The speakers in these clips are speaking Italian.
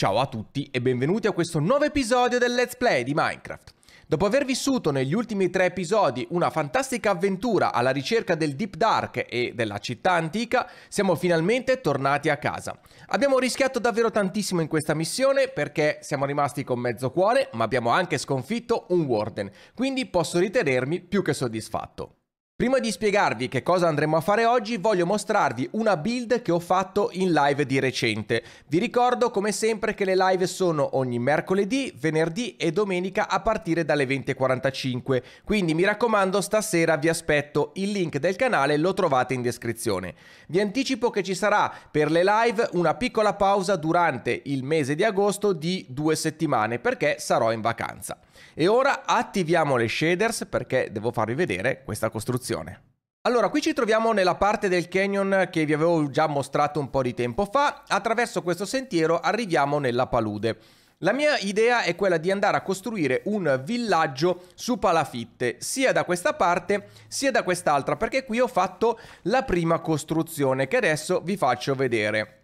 Ciao a tutti e benvenuti a questo nuovo episodio del Let's Play di Minecraft. Dopo aver vissuto negli ultimi tre episodi una fantastica avventura alla ricerca del Deep Dark e della città antica, siamo finalmente tornati a casa. Abbiamo rischiato davvero tantissimo in questa missione perché siamo rimasti con mezzo cuore, ma abbiamo anche sconfitto un Warden, quindi posso ritenermi più che soddisfatto. Prima di spiegarvi che cosa andremo a fare oggi, voglio mostrarvi una build che ho fatto in live di recente. Vi ricordo come sempre che le live sono ogni mercoledì, venerdì e domenica a partire dalle 20.45, quindi mi raccomando stasera vi aspetto, il link del canale lo trovate in descrizione. Vi anticipo che ci sarà per le live una piccola pausa durante il mese di agosto di due settimane perché sarò in vacanza. E ora attiviamo le shaders perché devo farvi vedere questa costruzione descrizione. Allora, qui ci troviamo nella parte del canyon che vi avevo già mostrato un po' di tempo fa. Attraverso questo sentiero arriviamo nella palude. La mia idea è quella di andare a costruire un villaggio su palafitte, sia da questa parte sia da quest'altra, perché qui ho fatto la prima costruzione che adesso vi faccio vedere.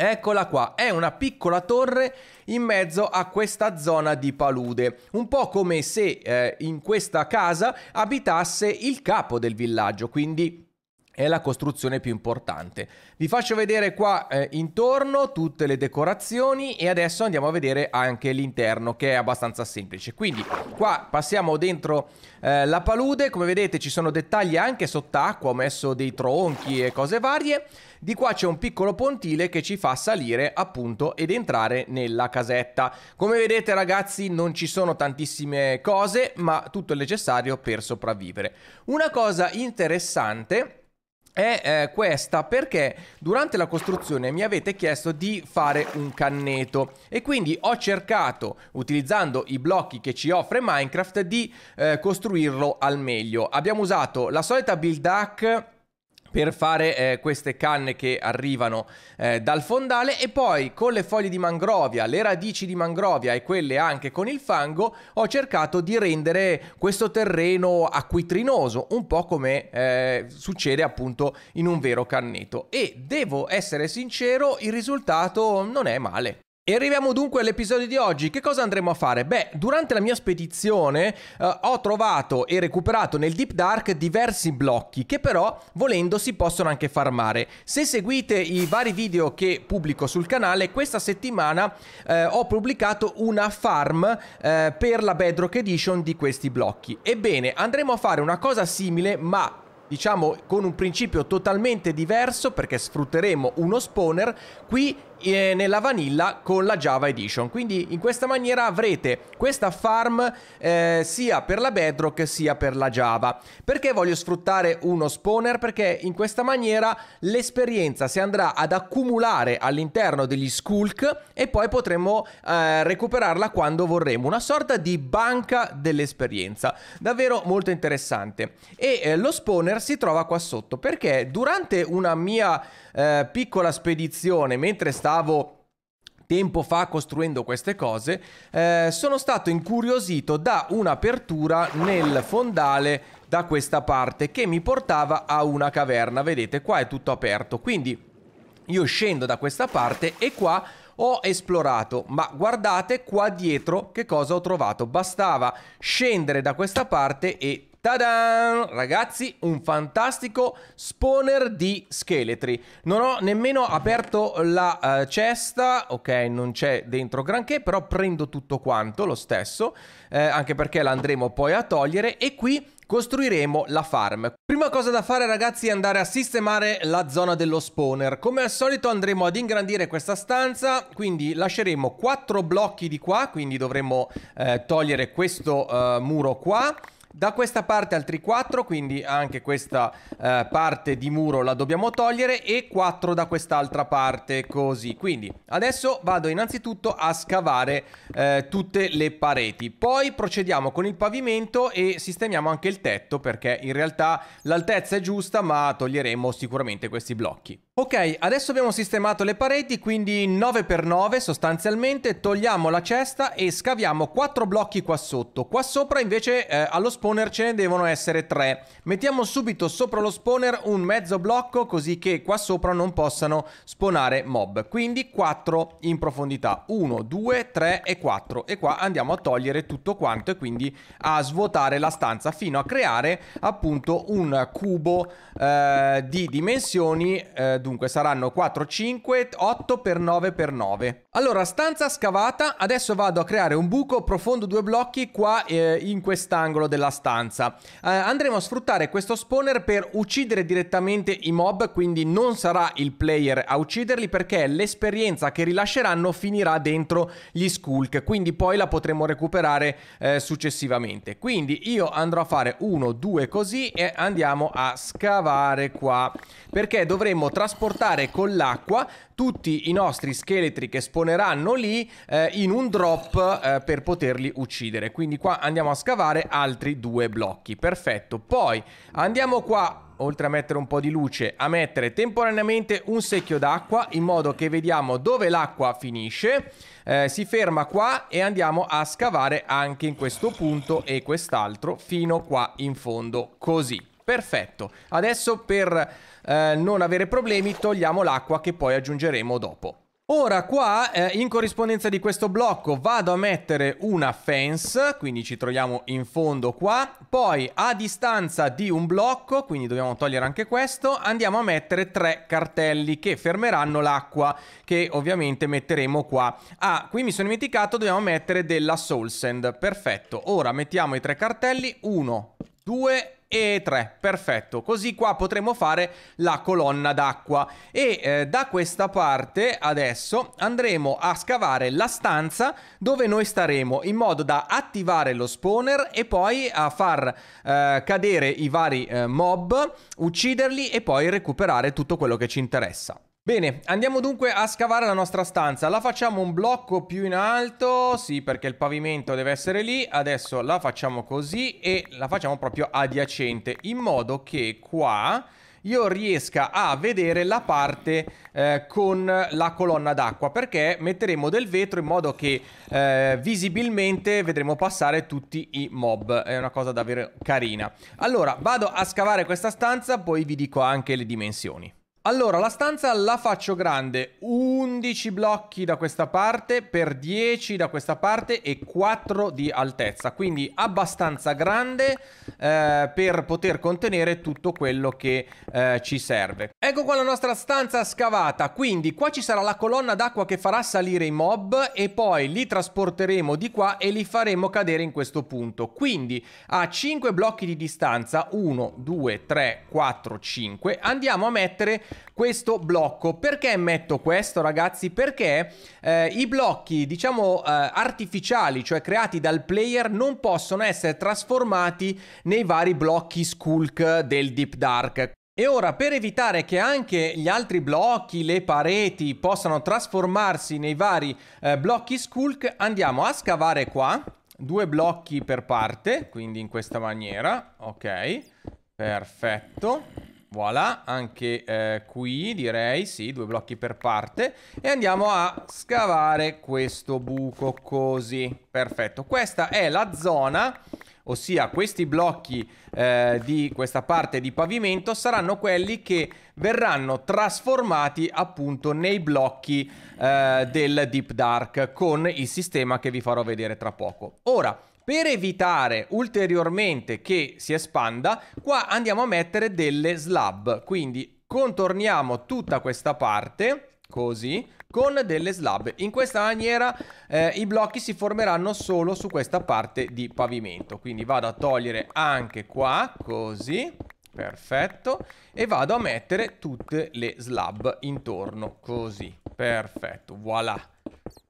Eccola qua, è una piccola torre in mezzo a questa zona di palude, un po' come se eh, in questa casa abitasse il capo del villaggio, quindi è la costruzione più importante. Vi faccio vedere qua eh, intorno tutte le decorazioni e adesso andiamo a vedere anche l'interno che è abbastanza semplice. Quindi qua passiamo dentro eh, la palude, come vedete ci sono dettagli anche sott'acqua, ho messo dei tronchi e cose varie. Di qua c'è un piccolo pontile che ci fa salire appunto ed entrare nella casetta. Come vedete ragazzi non ci sono tantissime cose ma tutto il necessario per sopravvivere. Una cosa interessante è eh, questa perché durante la costruzione mi avete chiesto di fare un canneto e quindi ho cercato utilizzando i blocchi che ci offre Minecraft di eh, costruirlo al meglio abbiamo usato la solita build hack per fare eh, queste canne che arrivano eh, dal fondale e poi con le foglie di mangrovia, le radici di mangrovia e quelle anche con il fango ho cercato di rendere questo terreno acquitrinoso, un po' come eh, succede appunto in un vero canneto e devo essere sincero, il risultato non è male. E arriviamo dunque all'episodio di oggi. Che cosa andremo a fare? Beh, durante la mia spedizione eh, ho trovato e recuperato nel Deep Dark diversi blocchi che però volendo si possono anche farmare. Se seguite i vari video che pubblico sul canale, questa settimana eh, ho pubblicato una farm eh, per la Bedrock Edition di questi blocchi. Ebbene, andremo a fare una cosa simile ma diciamo con un principio totalmente diverso perché sfrutteremo uno spawner qui nella vanilla con la Java Edition. Quindi in questa maniera avrete questa farm eh, sia per la Bedrock sia per la Java. Perché voglio sfruttare uno spawner? Perché in questa maniera l'esperienza si andrà ad accumulare all'interno degli skulk e poi potremo eh, recuperarla quando vorremo. Una sorta di banca dell'esperienza. Davvero molto interessante. E eh, lo spawner si trova qua sotto perché durante una mia eh, piccola spedizione mentre stavo stavo tempo fa costruendo queste cose, eh, sono stato incuriosito da un'apertura nel fondale da questa parte che mi portava a una caverna. Vedete, qua è tutto aperto, quindi io scendo da questa parte e qua ho esplorato, ma guardate qua dietro che cosa ho trovato. Bastava scendere da questa parte e Tadan! Ragazzi, un fantastico spawner di scheletri. Non ho nemmeno aperto la uh, cesta, ok, non c'è dentro granché, però prendo tutto quanto lo stesso, eh, anche perché l'andremo poi a togliere e qui costruiremo la farm. Prima cosa da fare ragazzi è andare a sistemare la zona dello spawner. Come al solito andremo ad ingrandire questa stanza, quindi lasceremo quattro blocchi di qua, quindi dovremo eh, togliere questo eh, muro qua da questa parte altri 4, quindi anche questa eh, parte di muro la dobbiamo togliere e 4 da quest'altra parte, così. Quindi adesso vado innanzitutto a scavare eh, tutte le pareti. Poi procediamo con il pavimento e sistemiamo anche il tetto perché in realtà l'altezza è giusta ma toglieremo sicuramente questi blocchi. Ok, adesso abbiamo sistemato le pareti, quindi 9x9 sostanzialmente, togliamo la cesta e scaviamo 4 blocchi qua sotto. Qua sopra invece eh, allo spazio ce ne devono essere tre. Mettiamo subito sopra lo spawner un mezzo blocco così che qua sopra non possano spawnare mob. Quindi 4 in profondità. 1, 2, 3 e 4. E qua andiamo a togliere tutto quanto e quindi a svuotare la stanza fino a creare appunto un cubo eh, di dimensioni. Eh, dunque saranno 4, 5, 8 per 9 per 9. Allora stanza scavata. Adesso vado a creare un buco profondo due blocchi qua eh, in quest'angolo della nella stanza. Eh, andremo a sfruttare questo spawner per uccidere direttamente i mob, quindi non sarà il player a ucciderli perché l'esperienza che rilasceranno finirà dentro gli skulk, quindi poi la potremo recuperare eh, successivamente. Quindi io andrò a fare uno, due così e andiamo a scavare qua, perché dovremmo trasportare con l'acqua tutti i nostri scheletri che spawneranno lì eh, in un drop eh, per poterli uccidere. Quindi qua andiamo a scavare altri due blocchi. Perfetto. Poi andiamo qua oltre a mettere un po' di luce, a mettere temporaneamente un secchio d'acqua in modo che vediamo dove l'acqua finisce. Eh, si ferma qua e andiamo a scavare anche in questo punto e quest'altro fino qua in fondo, così. Perfetto. Adesso per eh, non avere problemi togliamo l'acqua che poi aggiungeremo dopo. Ora qua eh, in corrispondenza di questo blocco vado a mettere una fence, quindi ci troviamo in fondo qua, poi a distanza di un blocco, quindi dobbiamo togliere anche questo, andiamo a mettere tre cartelli che fermeranno l'acqua che ovviamente metteremo qua. Ah, qui mi sono dimenticato, dobbiamo mettere della soul sand, perfetto. Ora mettiamo i tre cartelli, uno, due e 3, perfetto. Così qua potremo fare la colonna d'acqua e eh, da questa parte adesso andremo a scavare la stanza dove noi staremo in modo da attivare lo spawner e poi a far eh, cadere i vari eh, mob, ucciderli e poi recuperare tutto quello che ci interessa. Bene, andiamo dunque a scavare la nostra stanza. La facciamo un blocco più in alto, sì, perché il pavimento deve essere lì. Adesso la facciamo così e la facciamo proprio adiacente, in modo che qua io riesca a vedere la parte eh, con la colonna d'acqua perché metteremo del vetro in modo che eh, visibilmente vedremo passare tutti i mob è una cosa davvero carina allora vado a scavare questa stanza poi vi dico anche le dimensioni allora, la stanza la faccio grande, 11 blocchi da questa parte per 10 da questa parte e 4 di altezza, quindi abbastanza grande eh, per poter contenere tutto quello che eh, ci serve. Ecco qua la nostra stanza scavata, quindi qua ci sarà la colonna d'acqua che farà salire i mob e poi li trasporteremo di qua e li faremo cadere in questo punto. Quindi a 5 blocchi di distanza, 1, 2, 3, 4, 5, andiamo a mettere questo blocco. Perché metto questo ragazzi? Perché eh, i blocchi diciamo eh, artificiali, cioè creati dal player, non possono essere trasformati nei vari blocchi skulk del Deep Dark. E ora per evitare che anche gli altri blocchi, le pareti possano trasformarsi nei vari eh, blocchi skulk andiamo a scavare qua due blocchi per parte, quindi in questa maniera, ok, perfetto. Voilà, anche eh, qui direi, sì, due blocchi per parte. E andiamo a scavare questo buco così. Perfetto, questa è la zona, ossia questi blocchi eh, di questa parte di pavimento saranno quelli che verranno trasformati appunto nei blocchi eh, del Deep Dark con il sistema che vi farò vedere tra poco. Ora, per evitare ulteriormente che si espanda, qua andiamo a mettere delle slab, quindi contorniamo tutta questa parte, così, con delle slab. In questa maniera eh, i blocchi si formeranno solo su questa parte di pavimento, quindi vado a togliere anche qua, così, perfetto, e vado a mettere tutte le slab intorno, così, perfetto, voilà.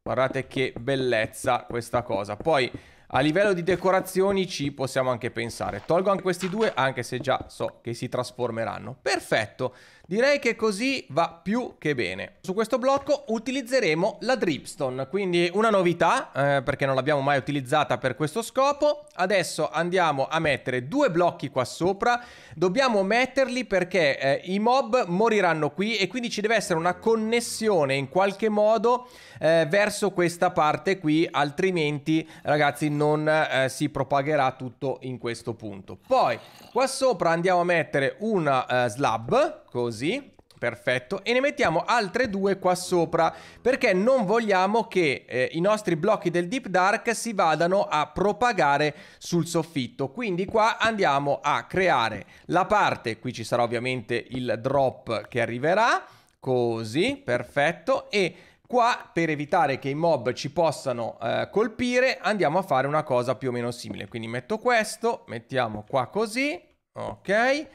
Guardate che bellezza questa cosa. Poi a livello di decorazioni ci possiamo anche pensare. Tolgo anche questi due, anche se già so che si trasformeranno. Perfetto. Direi che così va più che bene. Su questo blocco utilizzeremo la dripstone, quindi una novità, eh, perché non l'abbiamo mai utilizzata per questo scopo. Adesso andiamo a mettere due blocchi qua sopra. Dobbiamo metterli perché eh, i mob moriranno qui e quindi ci deve essere una connessione in qualche modo eh, verso questa parte qui, altrimenti ragazzi non eh, si propagherà tutto in questo punto. Poi qua sopra andiamo a mettere una eh, slab così, perfetto, e ne mettiamo altre due qua sopra, perché non vogliamo che eh, i nostri blocchi del Deep Dark si vadano a propagare sul soffitto. Quindi qua andiamo a creare la parte, qui ci sarà ovviamente il drop che arriverà, così, perfetto, e... Qua, per evitare che i mob ci possano eh, colpire, andiamo a fare una cosa più o meno simile. Quindi metto questo, mettiamo qua così, ok?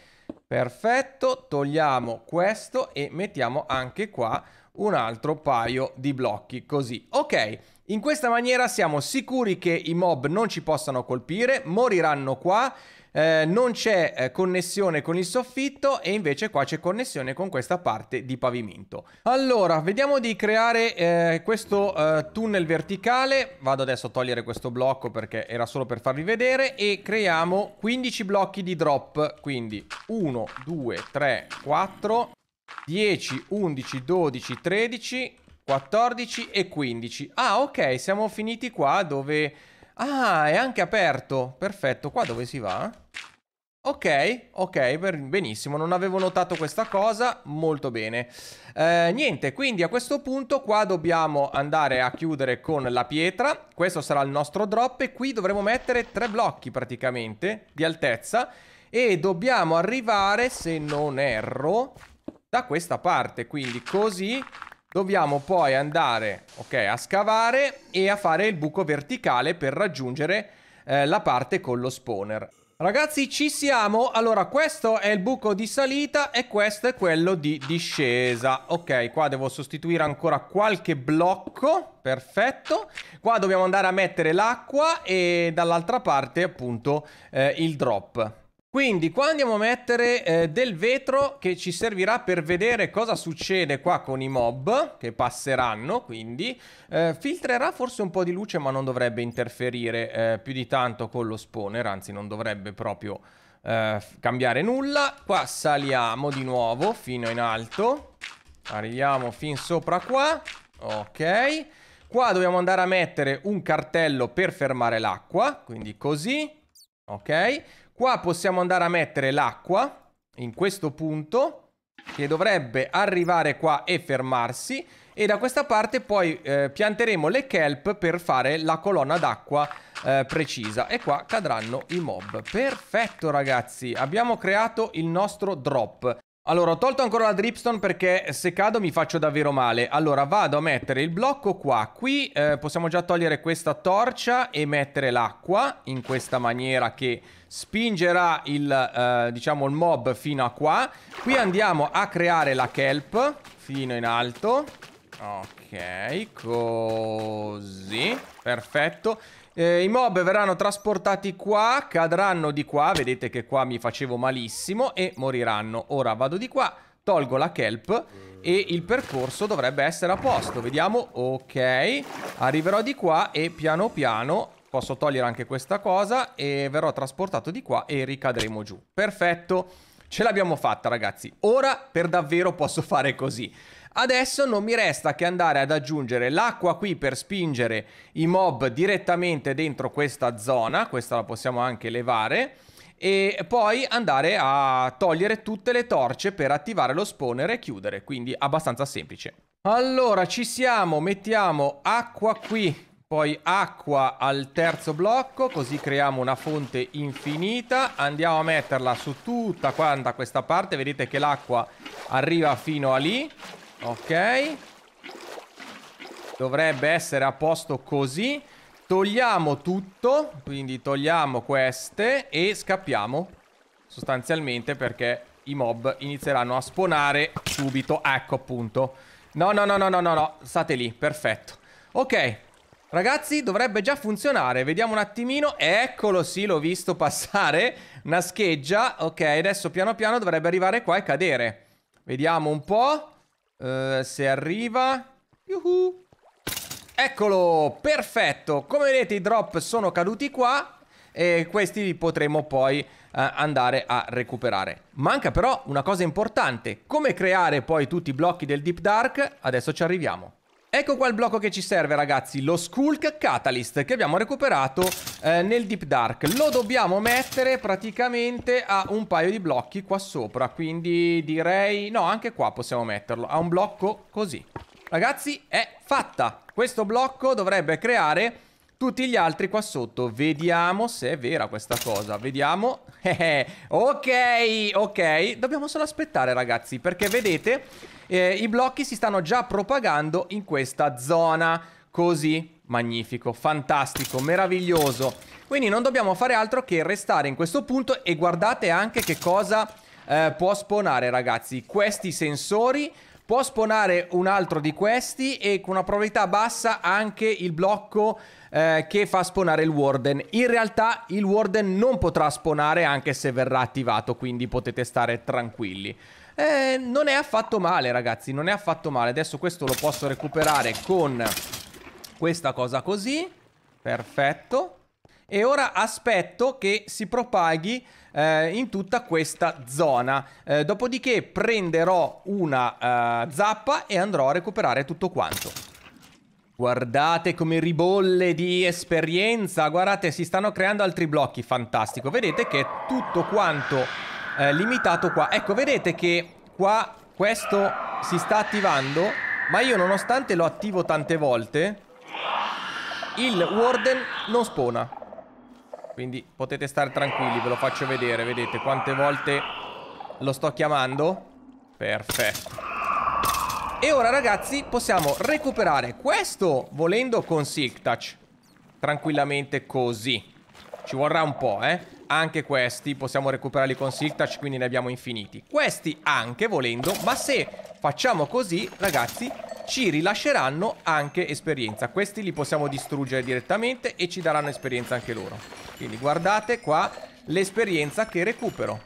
Perfetto, togliamo questo e mettiamo anche qua un altro paio di blocchi così. Ok, in questa maniera siamo sicuri che i mob non ci possano colpire, moriranno qua eh, non c'è eh, connessione con il soffitto e invece qua c'è connessione con questa parte di pavimento. Allora, vediamo di creare eh, questo eh, tunnel verticale. Vado adesso a togliere questo blocco perché era solo per farvi vedere e creiamo 15 blocchi di drop, quindi 1, 2, 3, 4, 10, 11, 12, 13, 14 e 15. Ah, ok, siamo finiti qua dove Ah, è anche aperto. Perfetto, qua dove si va? Ok, ok, benissimo, non avevo notato questa cosa, molto bene. Eh, niente, quindi a questo punto qua dobbiamo andare a chiudere con la pietra, questo sarà il nostro drop e qui dovremo mettere tre blocchi praticamente di altezza e dobbiamo arrivare, se non erro, da questa parte, quindi così Dobbiamo poi andare okay, a scavare e a fare il buco verticale per raggiungere eh, la parte con lo spawner. Ragazzi ci siamo, allora questo è il buco di salita e questo è quello di discesa Ok, qua devo sostituire ancora qualche blocco, perfetto Qua dobbiamo andare a mettere l'acqua e dall'altra parte appunto eh, il drop quindi qua andiamo a mettere eh, del vetro che ci servirà per vedere cosa succede qua con i mob che passeranno, quindi eh, filtrerà forse un po' di luce ma non dovrebbe interferire eh, più di tanto con lo spawner, anzi non dovrebbe proprio eh, cambiare nulla. Qua saliamo di nuovo fino in alto, arriviamo fin sopra qua, ok. Qua dobbiamo andare a mettere un cartello per fermare l'acqua, quindi così, ok. Qua possiamo andare a mettere l'acqua, in questo punto, che dovrebbe arrivare qua e fermarsi. E da questa parte poi eh, pianteremo le kelp per fare la colonna d'acqua eh, precisa. E qua cadranno i mob. Perfetto ragazzi, abbiamo creato il nostro drop. Allora, ho tolto ancora la dripstone perché se cado mi faccio davvero male. Allora, vado a mettere il blocco qua. Qui eh, possiamo già togliere questa torcia e mettere l'acqua in questa maniera che spingerà il, eh, diciamo, il mob fino a qua. Qui andiamo a creare la kelp fino in alto. Ok, così. Perfetto. Eh, I mob verranno trasportati qua, cadranno di qua, vedete che qua mi facevo malissimo e moriranno. Ora vado di qua, tolgo la kelp e il percorso dovrebbe essere a posto. Vediamo, ok, arriverò di qua e piano piano posso togliere anche questa cosa e verrò trasportato di qua e ricadremo giù. Perfetto, ce l'abbiamo fatta ragazzi. Ora per davvero posso fare così. Adesso non mi resta che andare ad aggiungere l'acqua qui per spingere i mob direttamente dentro questa zona, questa la possiamo anche levare, e poi andare a togliere tutte le torce per attivare lo spawner e chiudere, quindi abbastanza semplice. Allora, ci siamo, mettiamo acqua qui, poi acqua al terzo blocco, così creiamo una fonte infinita. Andiamo a metterla su tutta quanta questa parte, vedete che l'acqua arriva fino a lì. Ok. Dovrebbe essere a posto così. Togliamo tutto, quindi togliamo queste e scappiamo sostanzialmente perché i mob inizieranno a spawnare subito. Ecco appunto. No, no, no, no, no, no, no, state lì, perfetto. Ok, Ragazzi, dovrebbe già funzionare. Vediamo un attimino. Eccolo, sì, l'ho visto passare. Una scheggia. Ok, adesso piano piano dovrebbe arrivare qua e cadere. Vediamo un po'. Eh, se arriva... Yuhu. Eccolo, perfetto. Come vedete i drop sono caduti qua e questi li potremo poi eh, andare a recuperare. Manca però una cosa importante, come creare poi tutti i blocchi del Deep Dark, adesso ci arriviamo. Ecco qua il blocco che ci serve ragazzi, lo Skulk Catalyst che abbiamo recuperato eh, nel Deep Dark. Lo dobbiamo mettere praticamente a un paio di blocchi qua sopra, quindi direi... No, anche qua possiamo metterlo, a un blocco così. Ragazzi, è fatta! Questo blocco dovrebbe creare tutti gli altri qua sotto. Vediamo se è vera questa cosa, vediamo... Eh, eh, ok, ok, dobbiamo solo aspettare ragazzi, perché vedete eh, i blocchi si stanno già propagando in questa zona. Così, magnifico, fantastico, meraviglioso. Quindi non dobbiamo fare altro che restare in questo punto e guardate anche che cosa eh, può spawnare, ragazzi. Questi sensori può spawnare un altro di questi e con una probabilità bassa anche il blocco eh, che fa spawnare il warden. In realtà il warden non potrà spawnare anche se verrà attivato, quindi potete stare tranquilli. Eh, non è affatto male ragazzi, non è affatto male Adesso questo lo posso recuperare con questa cosa così Perfetto e ora aspetto che si propaghi eh, in tutta questa zona. Eh, dopodiché prenderò una eh, zappa e andrò a recuperare tutto quanto. Guardate come ribolle di esperienza, guardate si stanno creando altri blocchi, fantastico. Vedete che tutto quanto eh, limitato qua. Ecco, vedete che qua questo si sta attivando, ma io nonostante lo attivo tante volte, il Warden non spona. Quindi potete stare tranquilli, ve lo faccio vedere, vedete quante volte lo sto chiamando. Perfetto. E ora ragazzi possiamo recuperare questo volendo con Silk Touch Tranquillamente così Ci vorrà un po' eh anche questi possiamo recuperarli con Silk Touch, quindi ne abbiamo infiniti. Questi anche, volendo, ma se facciamo così, ragazzi, ci rilasceranno anche esperienza. Questi li possiamo distruggere direttamente e ci daranno esperienza anche loro. Quindi guardate qua l'esperienza che recupero.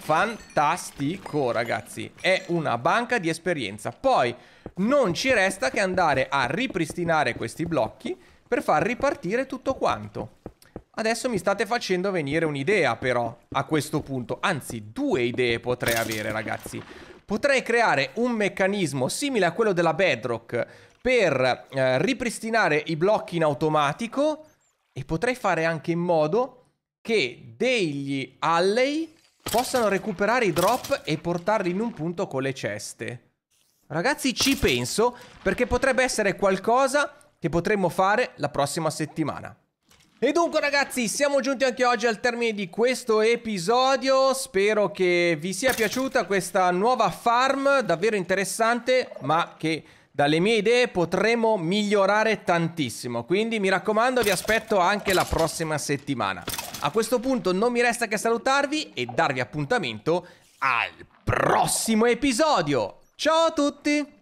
Fantastico, ragazzi. È una banca di esperienza. Poi non ci resta che andare a ripristinare questi blocchi per far ripartire tutto quanto. Adesso mi state facendo venire un'idea però a questo punto, anzi due idee potrei avere ragazzi. Potrei creare un meccanismo simile a quello della Bedrock per eh, ripristinare i blocchi in automatico e potrei fare anche in modo che degli alley possano recuperare i drop e portarli in un punto con le ceste. Ragazzi ci penso perché potrebbe essere qualcosa che potremmo fare la prossima settimana. E dunque ragazzi siamo giunti anche oggi al termine di questo episodio Spero che vi sia piaciuta questa nuova farm davvero interessante Ma che dalle mie idee potremo migliorare tantissimo Quindi mi raccomando vi aspetto anche la prossima settimana A questo punto non mi resta che salutarvi e darvi appuntamento al prossimo episodio Ciao a tutti!